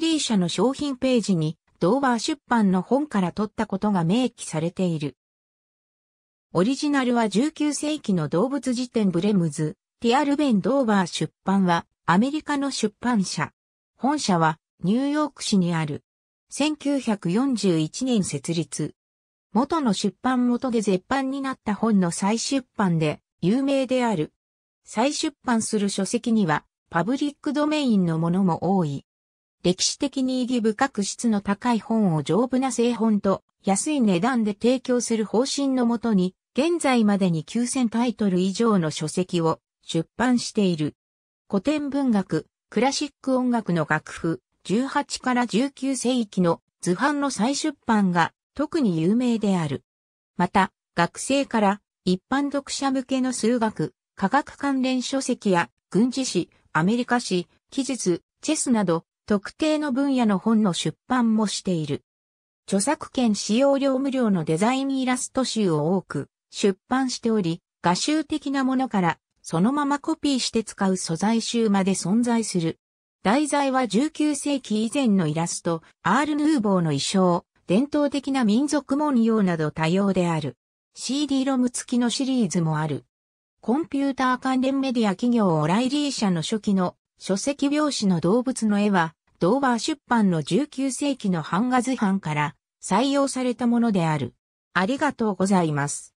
ギリー社の商品ページに、ドーバー出版の本から取ったことが明記されている。オリジナルは19世紀の動物辞典ブレムズ、ティアルベン・ドーバー出版はアメリカの出版社。本社はニューヨーク市にある。1941年設立。元の出版元で絶版になった本の再出版で有名である。再出版する書籍にはパブリックドメインのものも多い。歴史的に意義深く質の高い本を丈夫な製本と安い値段で提供する方針のもとに、現在までに9000タイトル以上の書籍を出版している。古典文学、クラシック音楽の楽譜、18から19世紀の図版の再出版が特に有名である。また、学生から一般読者向けの数学、科学関連書籍や軍事史、アメリカ史、記述、チェスなど特定の分野の本の出版もしている。著作権使用料無料のデザインイラスト集を多く出版しており、画集的なものからそのままコピーして使う素材集まで存在する。題材は19世紀以前のイラスト、アール・ヌーボーの衣装、伝統的な民族文様など多様である。CD ロム付きのシリーズもある。コンピューター関連メディア企業オライリー社の初期の書籍表紙の動物の絵はドーバー出版の19世紀の版画図版から採用されたものである。ありがとうございます。